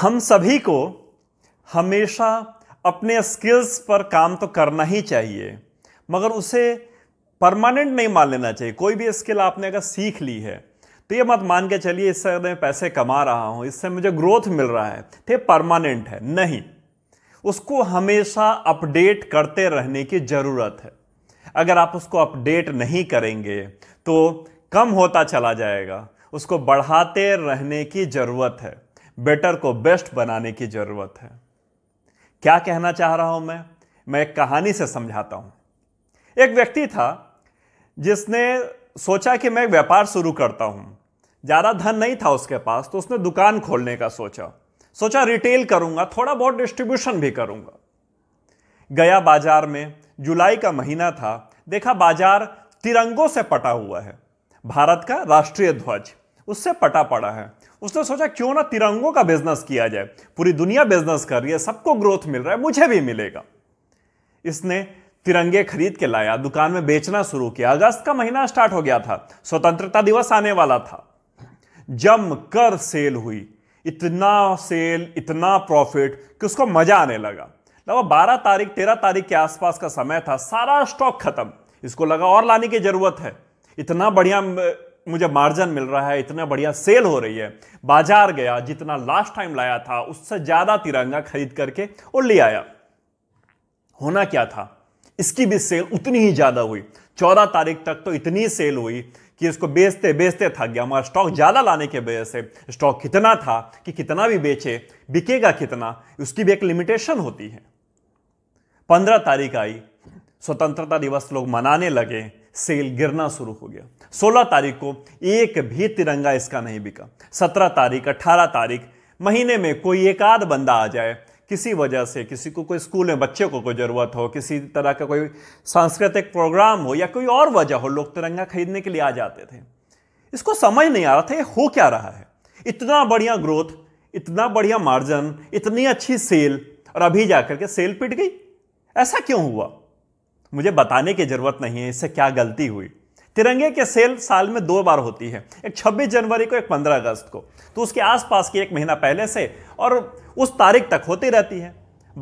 हम सभी को हमेशा अपने स्किल्स पर काम तो करना ही चाहिए मगर उसे परमानेंट नहीं मान लेना चाहिए कोई भी स्किल आपने अगर सीख ली है तो ये मत मान के चलिए इससे मैं पैसे कमा रहा हूँ इससे मुझे ग्रोथ मिल रहा है तो ये परमानेंट है नहीं उसको हमेशा अपडेट करते रहने की ज़रूरत है अगर आप उसको अपडेट नहीं करेंगे तो कम होता चला जाएगा उसको बढ़ाते रहने की ज़रूरत है बेटर को बेस्ट बनाने की ज़रूरत है क्या कहना चाह रहा हूं मैं मैं एक कहानी से समझाता हूं एक व्यक्ति था जिसने सोचा कि मैं व्यापार शुरू करता हूं ज़्यादा धन नहीं था उसके पास तो उसने दुकान खोलने का सोचा सोचा रिटेल करूंगा थोड़ा बहुत डिस्ट्रीब्यूशन भी करूंगा गया बाजार में जुलाई का महीना था देखा बाजार तिरंगों से पटा हुआ है भारत का राष्ट्रीय ध्वज उससे पटा पड़ा है उसने सोचा क्यों ना तिरंगों का बिजनेस किया जाए पूरी दुनिया बिजनेस कर रही है सबको ग्रोथ मिल रहा है मुझे भी मिलेगा इसने तिरंगे खरीद के लाया दुकान में बेचना शुरू किया अगस्त का महीना स्टार्ट हो गया था स्वतंत्रता दिवस आने वाला था जम कर सेल हुई इतना सेल इतना प्रॉफिट कि उसको मजा आने लगा लगभग बारह तारीख तेरह तारीख के आसपास का समय था सारा स्टॉक खत्म इसको लगा और लाने की जरूरत है इतना बढ़िया मुझे मार्जिन मिल रहा है इतना बढ़िया सेल हो रही है बाजार गया जितना लास्ट टाइम लाया था उससे ज़्यादा तिरंगा खरीद करके और ले आया होना क्या था इसकी भी सेल उतनी ही ज़्यादा हुई चौदह तारीख तक तो इतनी सेल हुई कि इसको बेचते बेचते थक गया हमारा स्टॉक ज़्यादा लाने के वजह से स्टॉक कितना था कि कितना भी बेचे बिकेगा कितना उसकी भी एक लिमिटेशन होती है पंद्रह तारीख आई स्वतंत्रता दिवस लोग मनाने लगे सेल गिरना शुरू हो गया 16 तारीख को एक भी तिरंगा इसका नहीं बिका 17 तारीख 18 तारीख महीने में कोई एक आध बंदा आ जाए किसी वजह से किसी को कोई स्कूल में बच्चे को कोई ज़रूरत हो किसी तरह का कोई सांस्कृतिक प्रोग्राम हो या कोई और वजह हो लोग तिरंगा खरीदने के लिए आ जाते थे इसको समझ नहीं आ रहा था ये हो क्या रहा है इतना बढ़िया ग्रोथ इतना बढ़िया मार्जिन इतनी अच्छी सेल और अभी जाकर के सेल पिट गई ऐसा क्यों हुआ मुझे बताने की ज़रूरत नहीं है इससे क्या गलती हुई तिरंगे के सेल साल में दो बार होती है एक 26 जनवरी को एक 15 अगस्त को तो उसके आसपास की एक महीना पहले से और उस तारीख तक होती रहती है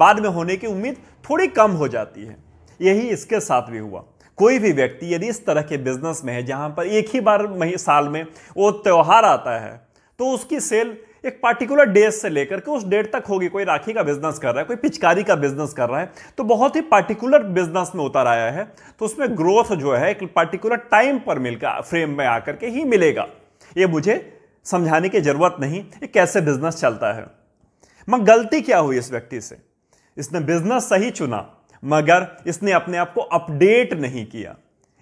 बाद में होने की उम्मीद थोड़ी कम हो जाती है यही इसके साथ भी हुआ कोई भी व्यक्ति यदि इस तरह के बिजनेस में है जहाँ पर एक ही बार साल में वो त्यौहार आता है तो उसकी सेल एक पार्टिकुलर डेट से लेकर के उस डेट तक होगी कोई राखी का बिजनेस कर रहा है कोई पिचकारी का बिजनेस कर रहा है तो बहुत ही पार्टिकुलर बिजनेस में उतर आया है तो उसमें ग्रोथ जो है एक पार्टिकुलर टाइम पर मिलकर फ्रेम में आकर के ही मिलेगा ये मुझे समझाने की जरूरत नहीं ये कैसे बिजनेस चलता है मैं गलती क्या हुई इस व्यक्ति से इसने बिजनेस सही चुना मगर इसने अपने आप को अपडेट नहीं किया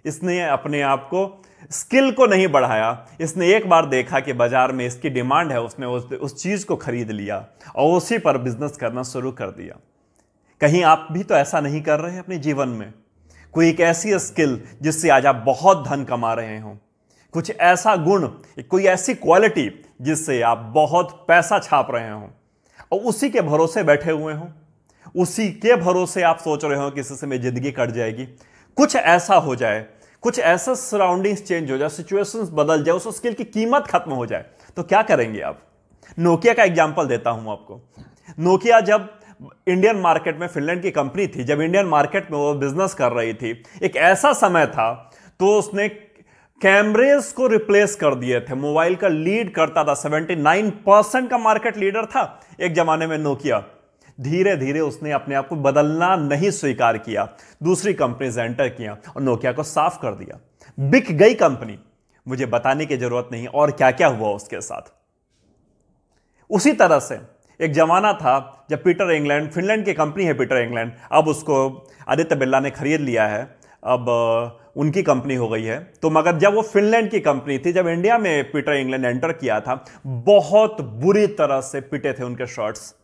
इसने अपने आप को स्किल को नहीं बढ़ाया इसने एक बार देखा कि बाजार में इसकी डिमांड है उसने उस, उस चीज़ को खरीद लिया और उसी पर बिजनेस करना शुरू कर दिया कहीं आप भी तो ऐसा नहीं कर रहे हैं अपने जीवन में कोई एक ऐसी स्किल जिससे आज आप बहुत धन कमा रहे हों कुछ ऐसा गुण कोई ऐसी क्वालिटी जिससे आप बहुत पैसा छाप रहे हों और उसी के भरोसे बैठे हुए हों उसी के भरोसे आप सोच रहे हो कि इससे मेरी ज़िंदगी कट जाएगी कुछ ऐसा हो जाए कुछ ऐसा सराउंडिंग्स चेंज हो जाए सिचुएशंस बदल जाए उस स्किल की कीमत खत्म हो जाए तो क्या करेंगे आप नोकिया का एग्जाम्पल देता हूं आपको नोकिया जब इंडियन मार्केट में फिनलैंड की कंपनी थी जब इंडियन मार्केट में वो बिजनेस कर रही थी एक ऐसा समय था तो उसने कैमरेज को रिप्लेस कर दिए थे मोबाइल का लीड करता था 79 परसेंट का मार्केट लीडर था एक जमाने में नोकिया धीरे धीरे उसने अपने आप को बदलना नहीं स्वीकार किया दूसरी कंपनीज एंटर किया और नोकिया को साफ कर दिया बिक गई कंपनी मुझे बताने की जरूरत नहीं और क्या क्या हुआ उसके साथ उसी तरह से एक जमाना था जब पीटर इंग्लैंड फिनलैंड की कंपनी है पीटर इंग्लैंड अब उसको आदित्य बिरला ने खरीद लिया है अब उनकी कंपनी हो गई है तो मगर जब वो फिनलैंड की कंपनी थी जब इंडिया में पीटर इंग्लैंड एंटर किया था बहुत बुरी तरह से पिटे थे उनके शर्ट्स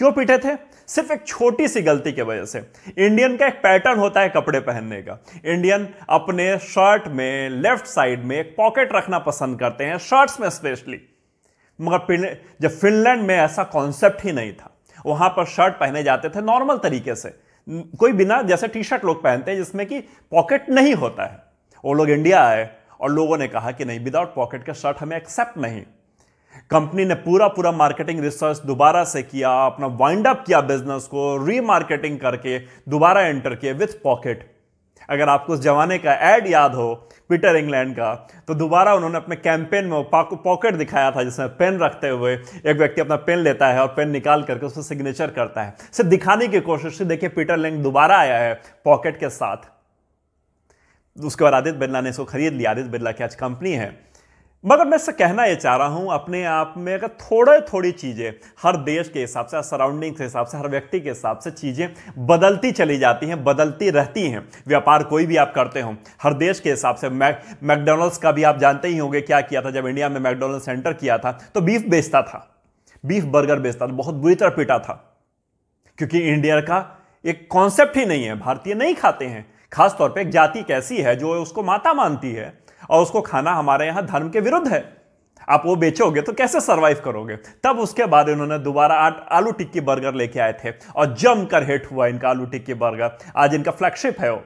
क्यों पीटे थे सिर्फ एक छोटी सी गलती की वजह से इंडियन का एक पैटर्न होता है कपड़े पहनने का इंडियन अपने शर्ट में लेफ्ट साइड में एक पॉकेट रखना पसंद करते हैं शर्ट्स में स्पेशली मगर जब फिनलैंड में ऐसा कॉन्सेप्ट ही नहीं था वहां पर शर्ट पहने जाते थे नॉर्मल तरीके से कोई बिना जैसे टी शर्ट लोग पहनते हैं जिसमें कि पॉकेट नहीं होता है वो लोग इंडिया आए और लोगों ने कहा कि नहीं विदाउट पॉकेट का शर्ट हमें एक्सेप्ट नहीं कंपनी ने पूरा पूरा मार्केटिंग रिसर्च दोबारा से किया अपना वाइंड अप किया बिजनेस को रीमार्केटिंग करके दोबारा एंटर किया विथ पॉकेट अगर आपको उस जमाने का एड याद हो पीटर इंग्लैंड का तो दोबारा उन्होंने अपने कैंपेन में पॉकेट दिखाया था जिसमें पेन रखते हुए एक व्यक्ति अपना पेन लेता है और पेन निकाल करके उसमें सिग्नेचर करता है सिर्फ दिखाने की कोशिश से देखिए पीटर लिंग दोबारा आया है पॉकेट के साथ उसके बाद आदित्य बिरला ने इसको खरीद लिया आदित्य बिरला की आज कंपनी है मगर मैं इससे कहना ये चाह रहा हूँ अपने आप में अगर थोड़े थोड़ी चीज़ें हर देश के हिसाब से हर सराउंडिंग के हिसाब से हर व्यक्ति के हिसाब से चीज़ें बदलती चली जाती हैं बदलती रहती हैं व्यापार कोई भी आप करते हो हर देश के हिसाब से मैक मैकडोनल्ड्स का भी आप जानते ही होंगे क्या किया था जब इंडिया में मैकडोनल्ड सेंटर किया था तो बीफ बेचता था बीफ बर्गर बेचता था बहुत बुरी तरह पीटा था क्योंकि इंडिया का एक कॉन्सेप्ट ही नहीं है भारतीय नहीं खाते हैं खासतौर पर एक जाति कैसी है जो उसको माता मानती है और उसको खाना हमारे यहां धर्म के विरुद्ध है आप वो बेचोगे तो कैसे सरवाइव करोगे तब उसके बाद इन्होंने दोबारा आलू टिक्की बर्गर लेके आए थे और जमकर हिट हुआ इनका आलू टिक्की बर्गर आज इनका फ्लैगशिप है वो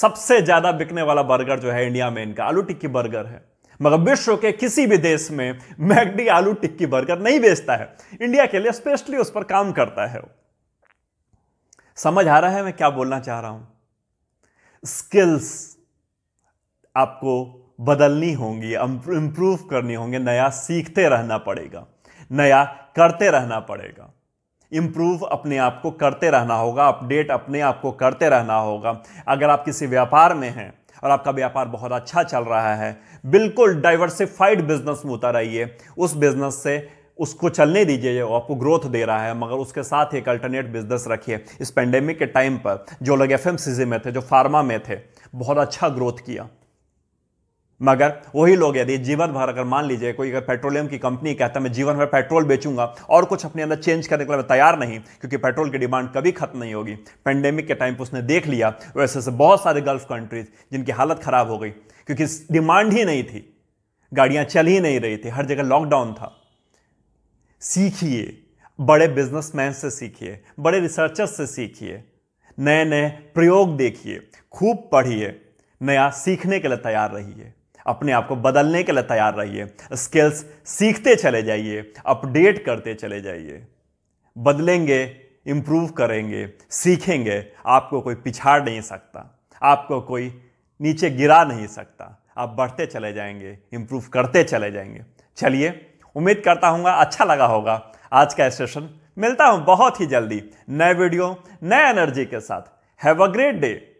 सबसे ज्यादा बिकने वाला बर्गर जो है इंडिया में इनका आलू टिक्की बर्गर है मगर विश्व के किसी भी देश में मैगडी आलू टिक्की बर्गर नहीं बेचता है इंडिया के लिए स्पेशली उस पर काम करता है समझ आ रहा है मैं क्या बोलना चाह रहा हूं स्किल्स आपको बदलनी होंगी इम्प्रूव करनी होंगे नया सीखते रहना पड़ेगा नया करते रहना पड़ेगा इम्प्रूव अपने आप को करते रहना होगा अपडेट अपने आप को करते रहना होगा अगर आप किसी व्यापार में हैं और आपका व्यापार बहुत अच्छा चल रहा है बिल्कुल डाइवर्सिफाइड बिजनेस में उतर आइए उस बिजनेस से उसको चलने दीजिए वो आपको ग्रोथ दे रहा है मगर उसके साथ एक अल्टरनेट बिजनेस रखिए इस पेंडेमिक के टाइम पर जो लोग एफ में थे जो फार्मा में थे बहुत अच्छा ग्रोथ किया मगर वही लोग यदि जीवन भर अगर मान लीजिए कोई अगर पेट्रोलियम की कंपनी कहता है मैं जीवन भर पेट्रोल बेचूंगा और कुछ अपने अंदर चेंज करने के लिए मैं तैयार नहीं क्योंकि पेट्रोल की डिमांड कभी खत्म नहीं होगी पेंडेमिक के टाइम पर उसने देख लिया वैसे से बहुत सारे गल्फ कंट्रीज जिनकी हालत खराब हो गई क्योंकि डिमांड ही नहीं थी गाड़ियाँ चल ही नहीं रही थी हर जगह लॉकडाउन था सीखिए बड़े बिजनेसमैन से सीखिए बड़े रिसर्चर्स से सीखिए नए नए प्रयोग देखिए खूब पढ़िए नया सीखने के लिए तैयार रहिए अपने आप को बदलने के लिए तैयार रहिए स्किल्स सीखते चले जाइए अपडेट करते चले जाइए बदलेंगे इम्प्रूव करेंगे सीखेंगे आपको कोई पिछाड़ नहीं सकता आपको कोई नीचे गिरा नहीं सकता आप बढ़ते चले जाएंगे इम्प्रूव करते चले जाएंगे चलिए उम्मीद करता हूँ अच्छा लगा होगा आज का सेशन मिलता हूँ बहुत ही जल्दी नए वीडियो नए एनर्जी के साथ हैव अ ग्रेट डे